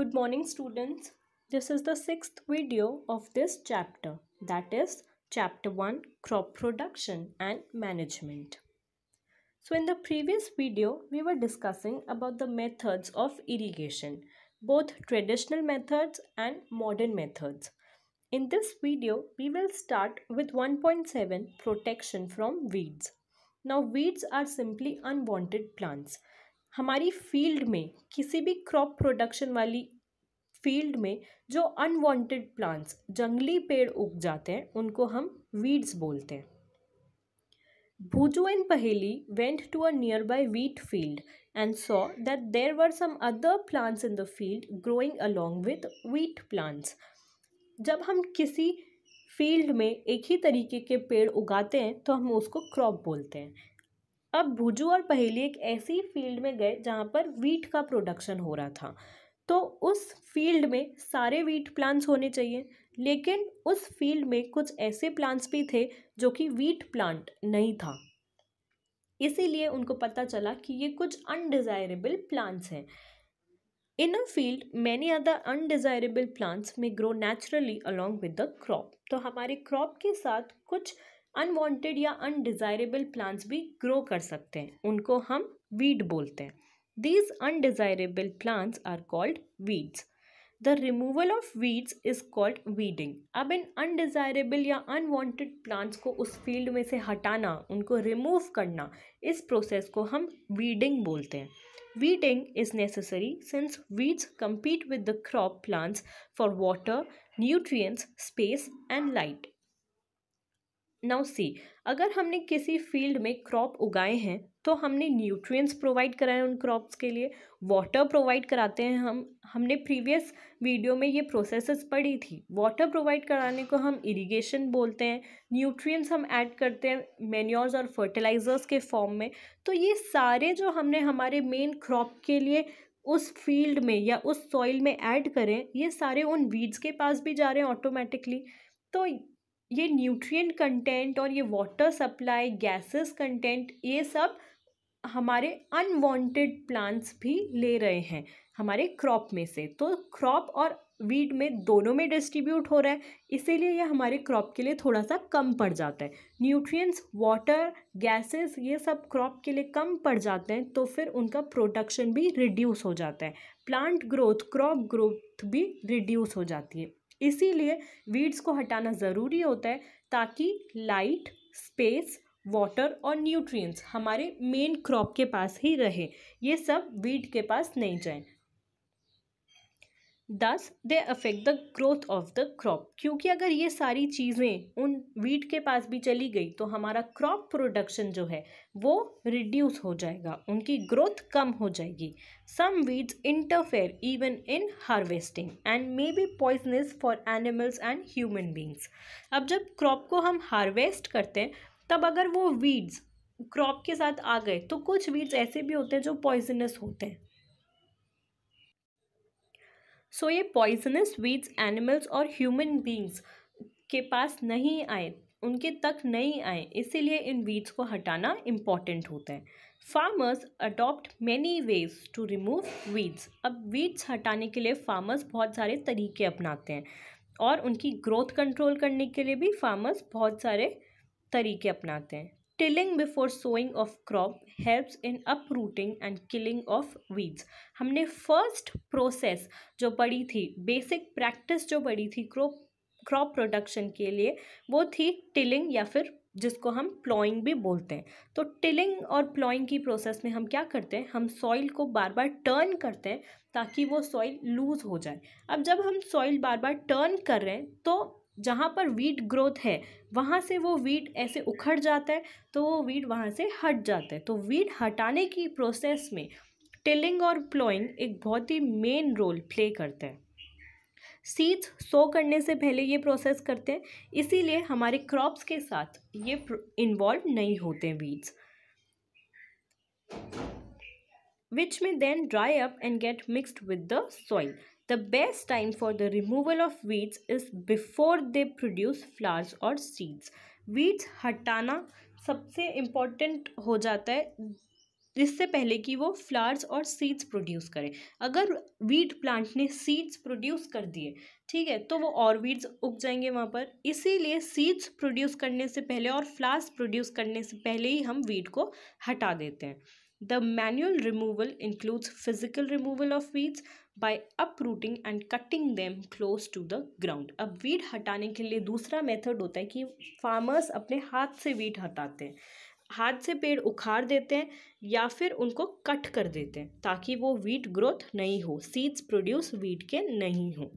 Good morning students. This is the sixth video of this chapter that is chapter 1 crop production and management. So in the previous video we were discussing about the methods of irrigation both traditional methods and modern methods. In this video we will start with 1.7 protection from weeds. Now weeds are simply unwanted plants हमारी field में किसी भी crop production वाली field में जो unwanted plants जंगली पेड़ उग जाते हैं उनको हम वीड्स बोलते हैं Boojho and Paheli went to a nearby wheat field and saw that there were some other plants in the field growing along with wheat plants जब हम किसी फील्ड में एक ही तरीके के पेड़ उगाते हैं तो हम उसको क्रॉप बोलते हैं अब भुजू और पहेली एक ऐसी फील्ड में गए जहाँ पर वीट का प्रोडक्शन हो रहा था तो उस फील्ड में सारे वीट प्लांट्स होने चाहिए लेकिन उस फील्ड में कुछ ऐसे प्लांट्स भी थे जो कि वीट प्लांट नहीं था इसीलिए उनको पता चला कि ये कुछ अनडिज़ायरेबल प्लांट्स हैं in a field many other undesirable plants may grow naturally along with the crop तो हमारे क्रॉप के साथ कुछ अनवांटेड या अनडिज़ायरेबल प्लांट्स भी ग्रो कर सकते हैं उनको हम वीड बोलते हैं these undesirable plants are called weeds the removal of weeds is called weeding अब इन अनडिज़ायरेबल या अनवांटेड प्लांट्स को उस फील्ड में से हटाना उनको रिमूव करना इस प्रोसेस को हम वीडिंग बोलते हैं weeding is necessary since weeds compete with the crop plants for water nutrients space and light now see अगर हमने किसी फील्ड में क्रॉप उगाए हैं तो हमने न्यूट्रिएंट्स प्रोवाइड कराए उन क्रॉप्स के लिए वाटर प्रोवाइड कराते हैं हम हमने प्रीवियस वीडियो में ये प्रोसेसेस पढ़ी थी वाटर प्रोवाइड कराने को हम इरिगेशन बोलते हैं न्यूट्रिएंट्स हम ऐड करते हैं मेन्योर्स और फर्टिलाइज़र्स के फॉर्म में तो ये सारे जो हमने हमारे मेन क्रॉप के लिए उस फील्ड में या उस सॉइल में ऐड करें ये सारे उन वीड्स के पास भी जा रहे हैं ऑटोमेटिकली तो ये न्यूट्रिएंट कंटेंट और ये वाटर सप्लाई गैसेस कंटेंट ये सब हमारे अनवांटेड प्लांट्स भी ले रहे हैं हमारे क्रॉप में से तो क्रॉप और वीड में दोनों में डिस्ट्रीब्यूट हो रहा है इसीलिए ये हमारे क्रॉप के लिए थोड़ा सा कम पड़ जाता है न्यूट्रिएंट्स वाटर गैसेस ये सब क्रॉप के लिए कम पड़ जाते हैं तो फिर उनका प्रोडक्शन भी रिड्यूस हो जाता है प्लांट ग्रोथ क्रॉप ग्रोथ भी रिड्यूस हो जाती है इसीलिए वीड्स को हटाना ज़रूरी होता है ताकि लाइट स्पेस वाटर और न्यूट्रिएंट्स हमारे मेन क्रॉप के पास ही रहे ये सब वीड के पास नहीं जाएं thus they affect the growth of the crop क्योंकि अगर ये सारी चीज़ें उन वीट के पास भी चली गई तो हमारा क्रॉप प्रोडक्शन जो है वो रिड्यूस हो जाएगा उनकी ग्रोथ कम हो जाएगी some weeds interfere even in harvesting and may be poisonous for animals and human beings अब जब क्रॉप को हम हार्वेस्ट करते हैं तब अगर वो वीड्स क्रॉप के साथ आ गए तो कुछ वीड्स ऐसे भी होते हैं जो पॉइजनस होते हैं सो ये पॉइजनस वीड्स एनिमल्स और ह्यूमन बींग्स के पास नहीं आए उनके तक नहीं आए इसीलिए इन वीड्स को हटाना इम्पॉर्टेंट होता है farmers adopt many ways to remove weeds अब वीड्स हटाने के लिए फार्मर्स बहुत सारे तरीके अपनाते हैं और उनकी ग्रोथ कंट्रोल करने के लिए भी फार्मर्स बहुत सारे तरीके अपनाते हैं tilling before sowing of crop helps in uprooting and killing of weeds हमने फर्स्ट प्रोसेस जो पड़ी थी बेसिक प्रैक्टिस जो पड़ी थी क्रॉप क्रॉप प्रोडक्शन के लिए वो थी टिलिंग या फिर जिसको हम प्लॉइंग भी बोलते हैं तो टिलिंग और प्लॉइंग की प्रोसेस में हम क्या करते हैं हम सॉइल को बार बार टर्न करते हैं ताकि वो सॉइल लूज़ हो जाए अब जब हम सॉइल बार बार टर्न कर रहे हैं तो जहाँ पर वीट ग्रोथ है वहाँ से वो वीट ऐसे उखड़ जाता है तो वो वीट वहाँ से हट जाता है तो वीट हटाने की प्रोसेस में टिलिंग और प्लोइंग एक बहुत ही मेन रोल प्ले करते हैं सीड्स सो करने से पहले ये प्रोसेस करते हैं इसीलिए हमारे क्रॉप्स के साथ ये इन्वॉल्व नहीं होते weeds which may then dry up and get mixed with the soil The best time for the removal of weeds is before they produce flowers or seeds. weeds हटाना सबसे important हो जाता है जिससे पहले कि वो फ्लावर्स और सीड्स प्रोड्यूस करें अगर वीड प्लांट ने सीड्स प्रोड्यूस कर दिए ठीक है तो वो और वीड्स उग जाएंगे वहाँ पर इसीलिए सीड्स प्रोड्यूस करने से पहले और फ्लावर्स प्रोड्यूस करने से पहले ही हम वीड को हटा देते हैं The manual removal includes physical removal of weeds by uprooting and cutting them close to the ground. अब वीड हटाने के लिए दूसरा मेथड होता है कि फार्मर्स अपने हाथ से वीड हटाते हैं हाथ से पेड़ उखाड़ देते हैं या फिर उनको कट कर देते हैं ताकि वो वीट ग्रोथ नहीं हो सीड्स प्रोड्यूस वीट के नहीं हो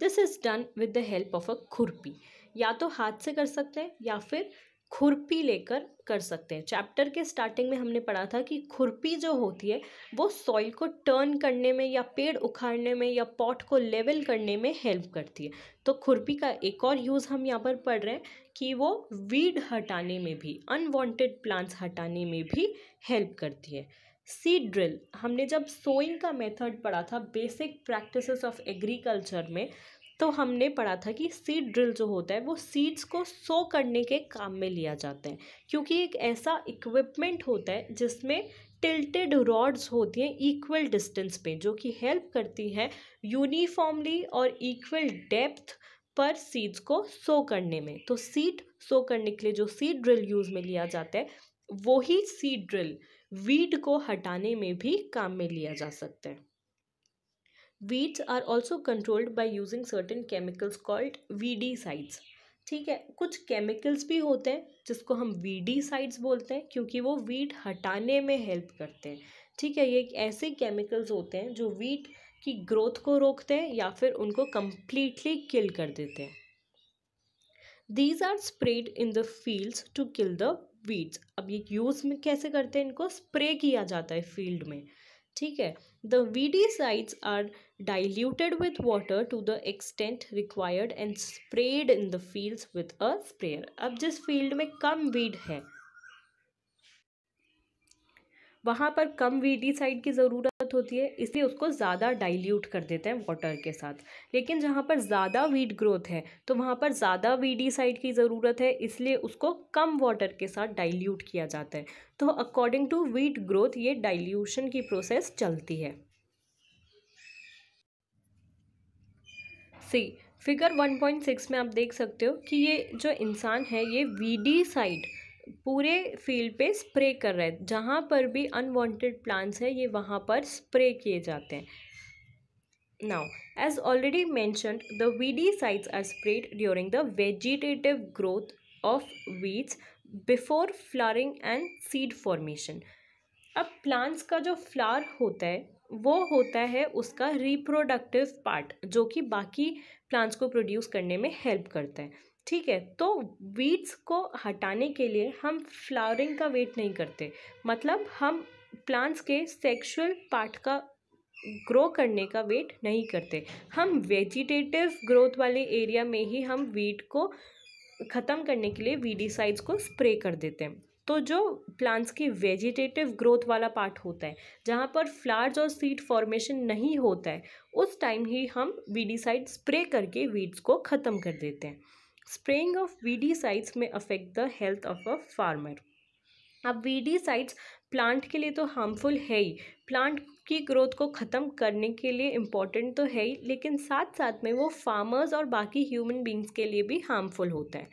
this is done with the help of a खुरपी या तो हाथ से कर सकते हैं या फिर खुरपी लेकर कर सकते हैं चैप्टर के स्टार्टिंग में हमने पढ़ा था कि खुरपी जो होती है वो सॉइल को टर्न करने में या पेड़ उखाड़ने में या पॉट को लेवल करने में हेल्प करती है तो खुरपी का एक और यूज़ हम यहाँ पर पढ़ रहे हैं कि वो वीड हटाने में भी अनवांटेड प्लांट्स हटाने में भी हेल्प करती है सीड ड्रिल हमने जब सोइंग का मेथड पढ़ा था बेसिक प्रैक्टिसेस ऑफ एग्रीकल्चर में तो हमने पढ़ा था कि सीड ड्रिल जो होता है वो सीड्स को सो करने के काम में लिया जाता है क्योंकि एक ऐसा इक्विपमेंट होता है जिसमें टिल्टेड रॉड्स होती हैं इक्वल डिस्टेंस पे जो कि हेल्प करती हैं यूनिफॉर्मली और इक्वल डेप्थ पर सीड्स को सो करने में तो सीड सो करने के लिए जो सीड ड्रिल यूज़ में लिया जाता है वही सीड ड्रिल वीड को हटाने में भी काम में लिया जा सकता है weeds are also controlled by using certain chemicals called sides ठीक है कुछ केमिकल्स भी होते हैं जिसको हम साइड्स बोलते हैं क्योंकि वो वीट हटाने में हेल्प करते हैं ठीक है ये ऐसे केमिकल्स होते हैं जो वीट की ग्रोथ को रोकते हैं या फिर उनको कम्प्लीटली किल कर देते हैं these are sprayed in the fields to kill the weeds अब ये यूज़ में कैसे करते हैं इनको स्प्रे किया जाता है फील्ड में ठीक है the weedicides are diluted with water to the extent required and sprayed in the fields with a sprayer अब जिस फील्ड में कम वीड है वहाँ पर कम वीडीसाइड की ज़रूरत होती है इसलिए उसको ज़्यादा डाइल्यूट कर देते हैं वाटर के साथ लेकिन जहाँ पर ज़्यादा वीड ग्रोथ है तो वहाँ पर ज़्यादा वीडीसाइड की ज़रूरत है इसलिए उसको कम वाटर के साथ डाइल्यूट किया जाता है तो अकॉर्डिंग टू वीड ग्रोथ ये डाइल्यूशन की प्रोसेस चलती है see figure one point six में आप देख सकते हो कि ये जो इंसान है ये वीडी साइड पूरे फील्ड पे स्प्रे कर रहे हैं जहाँ पर भी अनवांटेड प्लांट्स हैं ये वहाँ पर स्प्रे किए जाते हैं now as already mentioned the weedicides are sprayed during the vegetative growth of weeds before flowering and seed formation अब प्लांट्स का जो फ्लार होता है वो होता है उसका रिप्रोडक्टिव पार्ट जो कि बाकी प्लांट्स को प्रोड्यूस करने में हेल्प करता है ठीक है तो वीड्स को हटाने के लिए हम फ्लावरिंग का वेट नहीं करते मतलब हम प्लांट्स के सेक्सुअल पार्ट का ग्रो करने का वेट नहीं करते हम वेजिटेटिव ग्रोथ वाले एरिया में ही हम वीट को ख़त्म करने के लिए वीडीसाइड्स को स्प्रे कर देते हैं तो जो प्लांट्स की वेजिटेटिव ग्रोथ वाला पार्ट होता है जहाँ पर फ्लावर्स और सीड फॉर्मेशन नहीं होता है उस टाइम ही हम वीडीसाइड स्प्रे करके वीड्स को ख़त्म कर देते हैं spraying of weedicides may affect the health of a farmer अब वीडीसाइड्स प्लांट के लिए तो हार्मफुल है ही प्लांट की ग्रोथ को ख़त्म करने के लिए इम्पॉर्टेंट तो है ही लेकिन साथ साथ में वो फार्मर्स और बाकी ह्यूमन बींग्स के लिए भी हार्मफुल होता है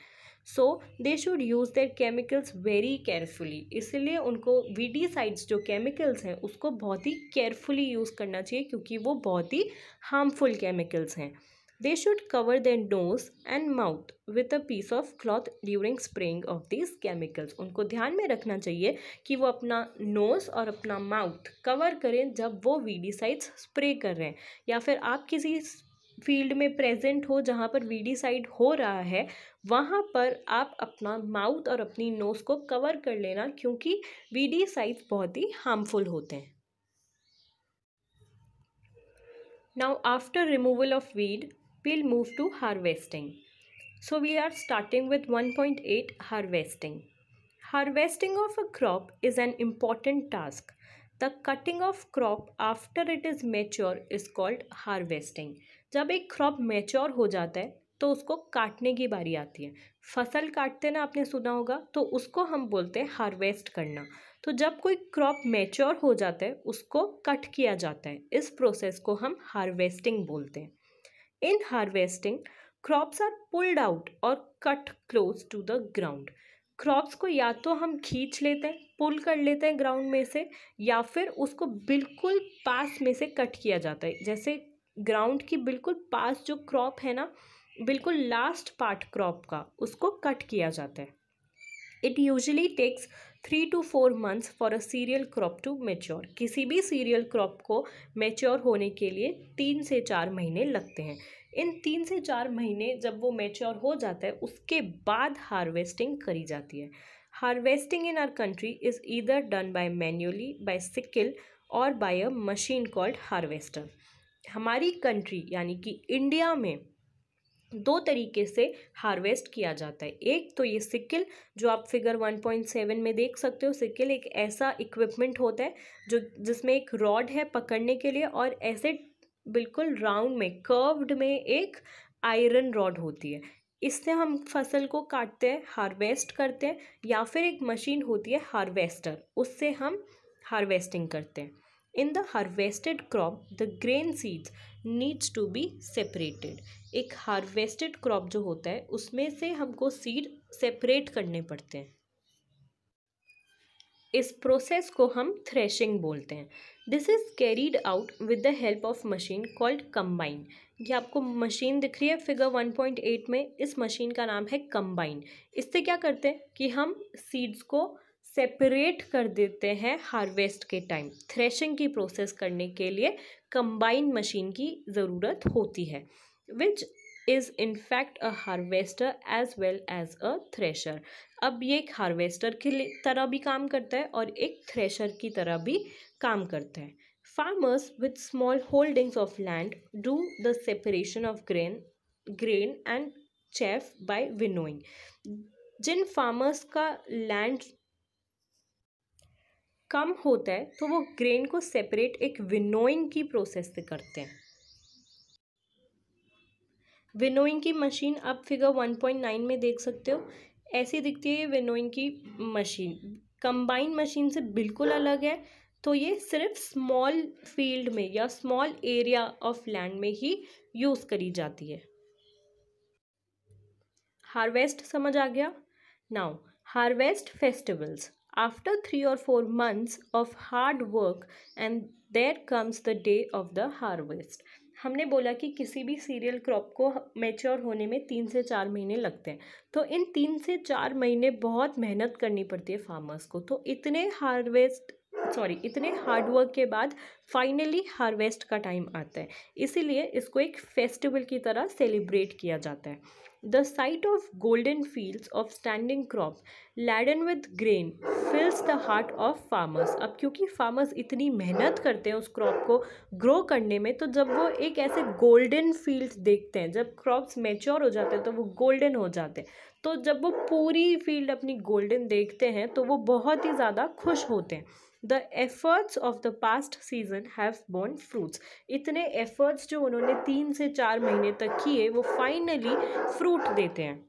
so they should use their chemicals very carefully इसलिए उनको वीडीसाइड्स जो केमिकल्स हैं उसको बहुत ही केयरफुली यूज़ करना चाहिए क्योंकि वो बहुत ही हार्मफुल केमिकल्स हैं they should cover their nose and mouth with a piece of cloth during spraying of this chemicals उनको ध्यान में रखना चाहिए कि वो अपना नोज़ और अपना माउथ कवर करें जब वो वीडीसाइड्स स्प्रे कर रहे हैं या फिर आप किसी फील्ड में प्रेजेंट हो जहाँ पर वी डी साइड हो रहा है वहाँ पर आप अपना माउथ और अपनी नोज को कवर कर लेना क्योंकि वी डी साइड बहुत ही हार्मफुल होते हैं now after removal of weed we'll move to harvesting so we are starting with one point eight harvesting harvesting of a crop is an important task the cutting of crop after it is mature is called harvesting जब एक crop mature हो जाता है तो उसको काटने की बारी आती है फसल काटते ना आपने सुना होगा तो उसको हम बोलते हैं हार्वेस्ट करना तो जब कोई क्रॉप मेच्योर हो जाता है उसको कट किया जाता है इस प्रोसेस को हम हार्वेस्टिंग बोलते हैं in harvesting crops are pulled out और cut close to the ground crops को या तो हम खींच लेते हैं पुल कर लेते हैं ग्राउंड में से या फिर उसको बिल्कुल पास में से कट किया जाता है जैसे ग्राउंड की बिल्कुल पास जो क्रॉप है ना बिल्कुल लास्ट पार्ट क्रॉप का उसको कट किया जाता है it usually takes three to four months for a cereal crop to mature किसी भी सीरियल क्रॉप को मेच्योर होने के लिए तीन से चार महीने लगते हैं इन तीन से चार महीने जब वो मेच्योर हो जाता है उसके बाद हार्वेस्टिंग करी जाती है harvesting in our country is either done by manually by sickle और by a machine called harvester हमारी कंट्री यानी कि इंडिया में दो तरीके से हार्वेस्ट किया जाता है एक तो ये सिक्किल जो आप फिगर 1.7 में देख सकते हो सिक्किल एक ऐसा इक्विपमेंट होता है जो जिसमें एक रॉड है पकड़ने के लिए और ऐसे बिल्कुल राउंड में कर्व्ड में एक आयरन रॉड होती है इससे हम फसल को काटते हैं हार्वेस्ट करते हैं या फिर एक मशीन होती है हार्वेस्टर उससे हम हार्वेस्टिंग करते हैं in the harvested crop the grain seeds needs to be separated एक हार्वेस्टेड क्रॉप जो होता है उसमें से हमको सीड सेपरेट करने पड़ते हैं इस प्रोसेस को हम थ्रेशिंग बोलते हैं this is carried out with the help of machine called combine ये आपको मशीन दिख रही है फिगर 1.8 में इस मशीन का नाम है कम्बाइन इससे क्या करते हैं कि हम सीड्स को सेपरेट कर देते हैं हार्वेस्ट के टाइम थ्रेशिंग की प्रोसेस करने के लिए कंबाइन मशीन की ज़रूरत होती है which is in fact a harvester as well as a thresher अब ये एक हार्वेस्टर के तरह भी काम करता है और एक थ्रेशर की तरह भी काम करता है farmers with small holdings of land do the separation of grain grain and chaff by winnowing जिन फार्मर्स का लैंड कम होता है तो वो ग्रेन को सेपरेट एक विनोइंग की प्रोसेस से करते हैं विनोइंग की मशीन आप फिगर नाइन में देख सकते हो ऐसी दिखती है ये विनोइंग की मशीन कंबाइन मशीन से बिल्कुल अलग है तो ये सिर्फ स्मॉल फील्ड में या स्मॉल एरिया ऑफ लैंड में ही यूज़ करी जाती है हार्वेस्ट समझ आ गया now harvest festivals After three or four months of hard work and there comes the day of the harvest. हमने बोला कि किसी भी सीरियल क्रॉप को मेच्योर होने में तीन से चार महीने लगते हैं तो इन तीन से चार महीने बहुत मेहनत करनी पड़ती है फार्मर्स को तो इतने हार्वेस्ट सॉरी इतने हार्डवर्क के बाद फाइनली हार्वेस्ट का टाइम आता है इसीलिए इसको एक फेस्टिवल की तरह सेलिब्रेट किया जाता है the sight of golden fields of standing crop laden with grain fills the heart of farmers अब क्योंकि फार्मर्स इतनी मेहनत करते हैं उस क्रॉप को ग्रो करने में तो जब वो एक ऐसे गोल्डन फील्ड्स देखते हैं जब क्रॉप्स मेच्योर हो जाते हैं तो वो गोल्डन हो जाते हैं तो जब वो पूरी फील्ड अपनी गोल्डन देखते हैं तो वो बहुत ही ज़्यादा खुश होते हैं the efforts of the past season have borne fruits इतने एफर्ट्स जो उन्होंने तीन से चार महीने तक किए वो फाइनली फ्रूट देते हैं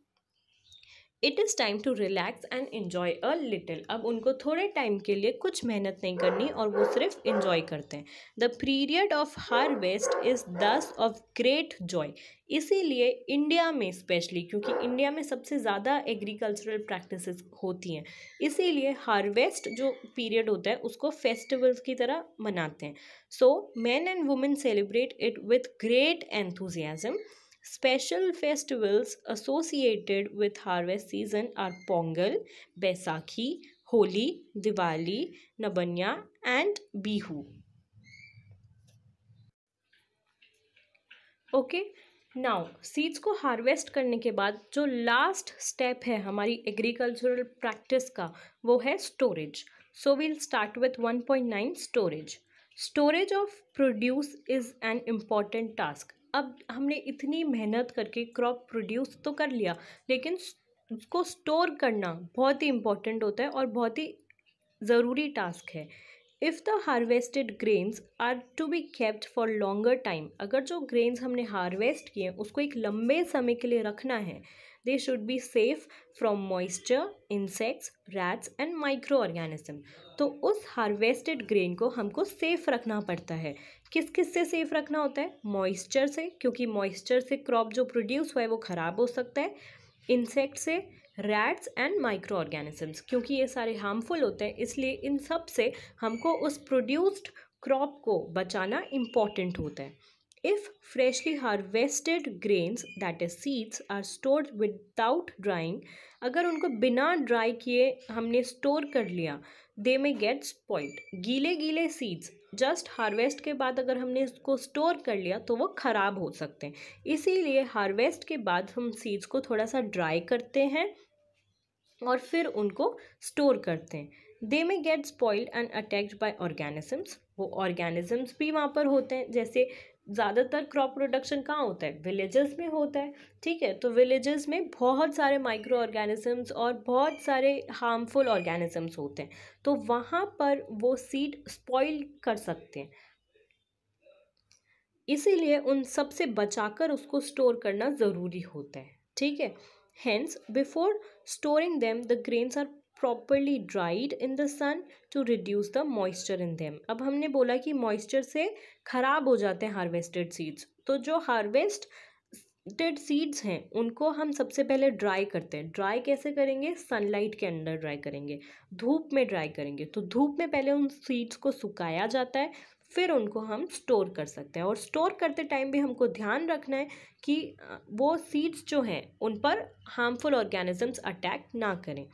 it is time to relax and enjoy a little अब उनको थोड़े टाइम के लिए कुछ मेहनत नहीं करनी और वो सिर्फ इन्जॉय करते हैं the period of harvest is thus of great joy इसीलिए इंडिया में स्पेशली क्योंकि इंडिया में सबसे ज़्यादा एग्रीकल्चरल प्रैक्टिस होती हैं इसीलिए हार्वेस्ट जो पीरियड होता है उसको फेस्टिवल्स की तरह मनाते हैं so man and women celebrate it with great enthusiasm Special festivals associated with harvest season are Pongal, Baisakhi, Holi, Diwali, Nabanya and Bihu. Okay now seeds को हार्वेस्ट करने के बाद जो लास्ट स्टेप है हमारी एग्रीकल्चरल प्रैक्टिस का वो है storage so we'll start with one point nine storage storage of produce is an important task अब हमने इतनी मेहनत करके क्रॉप प्रोड्यूस तो कर लिया लेकिन उसको स्टोर करना बहुत ही इम्पॉर्टेंट होता है और बहुत ही ज़रूरी टास्क है if the harvested grains are to be kept for longer time अगर जो ग्रेन्स हमने हार्वेस्ट किए उसको एक लंबे समय के लिए रखना है they should be safe from moisture insects rats and microorganism तो उस हार्वेस्टेड ग्रेन को हमको सेफ रखना पड़ता है किस किस से सेफ रखना होता है मॉइस्चर से क्योंकि मॉइस्चर से क्रॉप जो प्रोड्यूस हुआ है वो ख़राब हो सकता है इंसेक्ट से रैट्स एंड माइक्रो ऑर्गेनिजम्स क्योंकि ये सारे हार्मफुल होते हैं इसलिए इन सब से हमको उस प्रोड्यूस्ड क्रॉप को बचाना इम्पॉर्टेंट होता है if freshly harvested grains that is seeds are store without drying अगर उनको बिना ड्राई किए हमने स्टोर कर लिया दे में गेट्स पॉइंट गीले गीले सीड्स जस्ट हार्वेस्ट के बाद अगर हमने इसको स्टोर कर लिया तो वो ख़राब हो सकते हैं इसीलिए हार्वेस्ट के बाद हम सीड्स को थोड़ा सा ड्राई करते हैं और फिर उनको स्टोर करते हैं they may get spoiled and attacked by organisms वो ऑर्गेनिजम्स भी वहाँ पर होते हैं जैसे ज़्यादातर क्रॉप प्रोडक्शन कहाँ होता है विलेजेस में होता है ठीक है तो विलेजेस में बहुत सारे माइक्रो ऑर्गेनिजम्स और बहुत सारे हार्मफुल ऑर्गेनिजम्स होते हैं तो वहाँ पर वो सीड स्पॉइल कर सकते हैं इसीलिए उन सब से बचाकर उसको स्टोर करना ज़रूरी होता है ठीक है hence before storing them the grains are properly dried in the sun to reduce the moisture in them अब हमने बोला कि मॉइस्चर से ख़राब हो जाते हैं हार्वेस्टेड सीड्स तो जो हार्वेस्ट टेड सीड्स हैं उनको हम सबसे पहले ड्राई करते हैं ड्राई कैसे करेंगे सनलाइट के अंदर ड्राई करेंगे धूप में ड्राई करेंगे तो धूप में पहले उन सीड्स को सुखाया जाता है फिर उनको हम स्टोर कर सकते हैं और स्टोर करते टाइम भी हमको ध्यान रखना है कि वो सीड्स जो हैं उन पर हार्मफुल ऑर्गेनिजम्स अटैक ना करें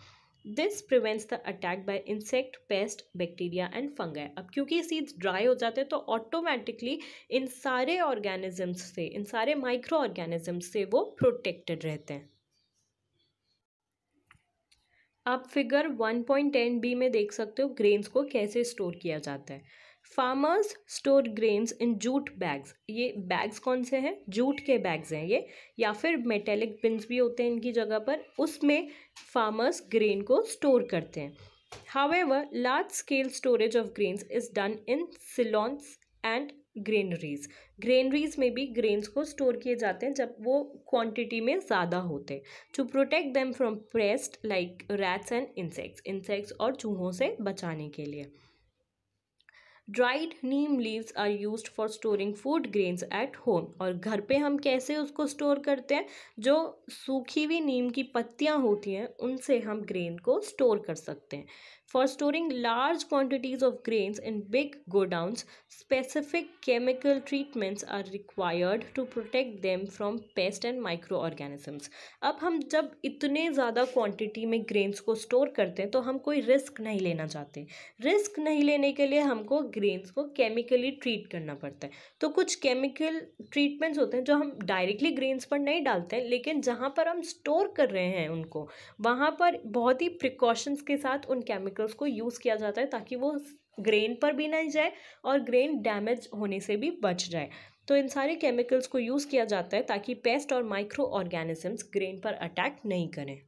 this prevents the attack by insect pest bacteria and fungi अब क्योंकि सीड्स ड्राई हो जाते हैं तो ऑटोमेटिकली इन सारे ऑर्गेनिजम्स से इन सारे माइक्रो ऑर्गेनिजम्स से वो प्रोटेक्टेड रहते हैं आप फिगर 1.10 बी में देख सकते हो ग्रेन्स को कैसे स्टोर किया जाता है farmers store grains in jute bags ये बैग्स कौन से हैं जूट के बैग्स हैं ये या फिर मेटेलिक बिन्स भी होते हैं इनकी जगह पर उसमें फार्मर्स ग्रेन को स्टोर करते हैं however large scale storage of grains is done in silos and granaries granaries में भी ग्रेन्स को स्टोर किए जाते हैं जब वो क्वान्टिटी में ज़्यादा होते हैं to protect them from pest like rats and insects insects और चूहों से बचाने के लिए dried neem leaves are use for storing food grains at home और घर पे हम कैसे उसको स्टोर करते हैं जो सूखी हुई नीम की पत्तियाँ होती हैं उनसे हम ग्रेन को स्टोर कर सकते हैं for storing large quantities of grains in big big specific chemical treatments are required to protect them from pest and microorganisms अब हम जब इतने ज़्यादा क्वान्टिटी में ग्रेन्स को स्टोर करते हैं तो हम कोई रिस्क नहीं लेना चाहते रिस्क नहीं लेने के लिए हमको ग्रेन्स को केमिकली ट्रीट करना पड़ता है तो कुछ केमिकल ट्रीटमेंट्स होते हैं जो हम डायरेक्टली ग्रेन्स पर नहीं डालते हैं लेकिन जहाँ पर हम स्टोर कर रहे हैं उनको वहाँ पर बहुत ही प्रिकॉशंस के साथ उन केमिकल केमिकल्स को यूज़ किया जाता है ताकि वो ग्रेन पर भी नहीं जाए और ग्रेन डैमेज होने से भी बच जाए तो इन सारे केमिकल्स को यूज़ किया जाता है ताकि पेस्ट और माइक्रो ऑर्गेनिजम्स ग्रेन पर अटैक नहीं करें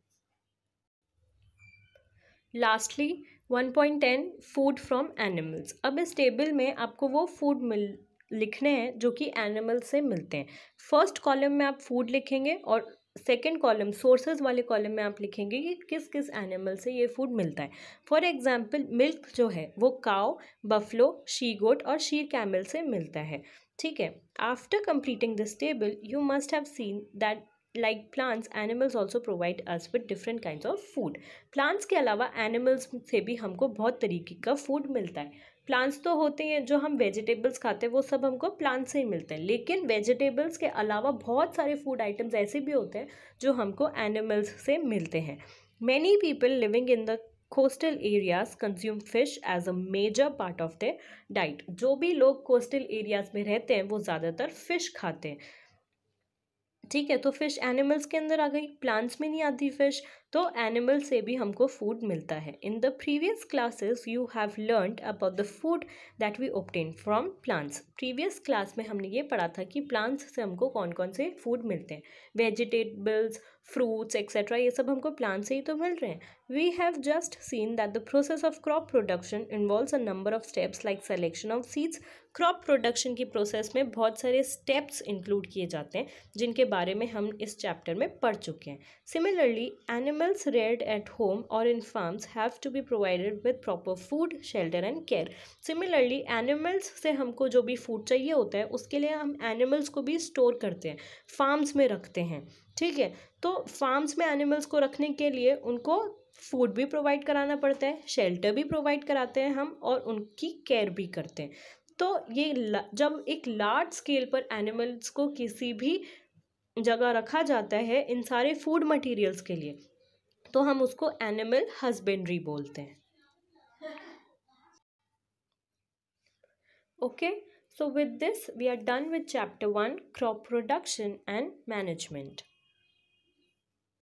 lastly 1.10 point ten food from animals अब इस टेबल में आपको वो फूड मिल लिखने हैं जो कि एनिमल से मिलते हैं फर्स्ट कॉलम में आप फूड लिखेंगे और सेकेंड कॉलम सोर्सेज वाले कॉलम में आप लिखेंगे कि किस किस एनिमल से ये फूड मिलता है फॉर एग्जाम्पल मिल्क जो है वो काव बफलो शीगोट और शीर कैमल से मिलता है ठीक है after completing this table you must have seen that like plants animals also provide us with different kind of food plants के अलावा एनिमल्स से भी हमको बहुत तरीके का फूड मिलता है प्लांट्स तो होते हैं जो हम वेजिटेबल्स खाते हैं वो सब हमको प्लांट्स से ही मिलते हैं लेकिन वेजिटेबल्स के अलावा बहुत सारे फूड आइटम्स ऐसे भी होते हैं जो हमको एनिमल्स से मिलते हैं many people living in the coastal areas consume fish as a major part of the diet जो भी लोग कोस्टल एरियाज़ में रहते हैं वो ज़्यादातर फिश खाते हैं ठीक है तो फिश एनिमल्स के अंदर आ गई प्लांट्स में नहीं आती फिश तो एनिमल से भी हमको फूड मिलता है in the previous classes you have learn about the food that we obtain from plants previous class में हमने ये पढ़ा था कि प्लांट्स से हमको कौन कौन से फूड मिलते हैं वेजिटेबल्स फ्रूट्स एक्सेट्रा ये सब हमको प्लांट से ही तो मिल रहे हैं we have just seen that the process of crop production involves a number of steps like selection of seeds crop production की प्रोसेस में बहुत सारे स्टेप्स इंक्लूड किए जाते हैं जिनके बारे में हम इस चैप्टर में पढ़ चुके हैं similarly animal Animals reared at home or in farms have to be provided with proper food, shelter and care. Similarly, animals से हमको जो भी food चाहिए होता है उसके लिए हम animals को भी store करते हैं farms में रखते हैं ठीक है तो farms में animals को रखने के लिए उनको फूड भी प्रोवाइड कराना पड़ता है शेल्टर भी प्रोवाइड कराते हैं हम और उनकी केयर भी करते हैं तो ये जब एक लार्ज स्केल पर एनिमल्स को किसी भी जगह रखा जाता है इन सारे फूड मटेरियल्स के लिए तो हम उसको एनिमल हस्बेंड्री बोलते हैं okay so with this we are done with chapter one crop production and management